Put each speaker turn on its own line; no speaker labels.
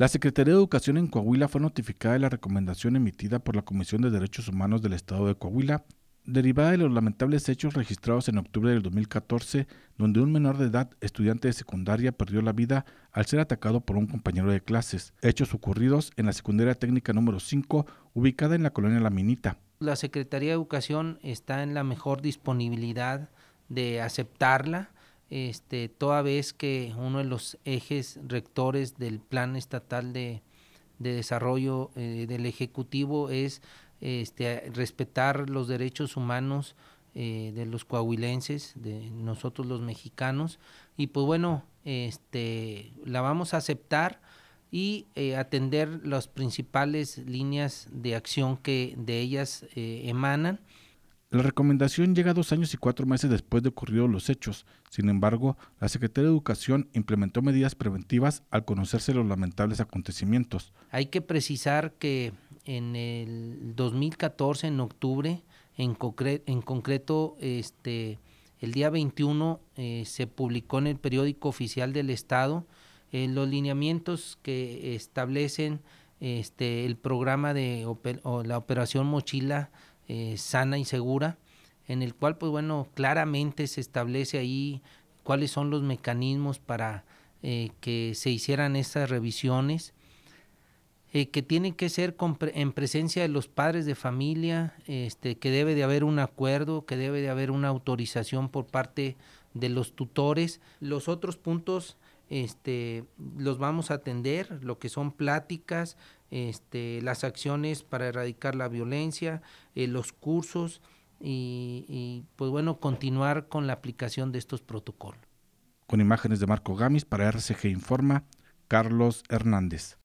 La Secretaría de Educación en Coahuila fue notificada de la recomendación emitida por la Comisión de Derechos Humanos del Estado de Coahuila, derivada de los lamentables hechos registrados en octubre del 2014, donde un menor de edad, estudiante de secundaria, perdió la vida al ser atacado por un compañero de clases, hechos ocurridos en la secundaria técnica número 5, ubicada en la colonia La Minita.
La Secretaría de Educación está en la mejor disponibilidad de aceptarla este, toda vez que uno de los ejes rectores del Plan Estatal de, Desarrollo eh, del Ejecutivo es este, respetar los derechos humanos eh, de los coahuilenses, de nosotros los mexicanos, y pues bueno, este, la vamos a aceptar y eh, atender las principales líneas de acción que de ellas emanan
la recomendación llega dos años y cuatro meses después de ocurridos los hechos. Sin embargo, la Secretaría de Educación implementó medidas preventivas al conocerse los lamentables acontecimientos.
Hay que precisar que en el 2014, en octubre, en, en concreto, este, el día 21 eh, se publicó en el periódico oficial del Estado eh, los lineamientos que establecen este, el programa de la operación Mochila eh, sana y segura, en el cual, pues bueno, claramente se establece ahí cuáles son los mecanismos para eh, que se hicieran estas revisiones, eh, que tiene que ser en presencia de los padres de familia, este, que debe de haber un acuerdo, que debe de haber una autorización por parte de los tutores. Los otros puntos este, los vamos a atender, lo que son pláticas, este, las acciones para erradicar la violencia, eh, los cursos y, pues bueno, continuar con la aplicación de estos protocolos.
Con imágenes de Marco Gamis para RCG Informa, Carlos Hernández.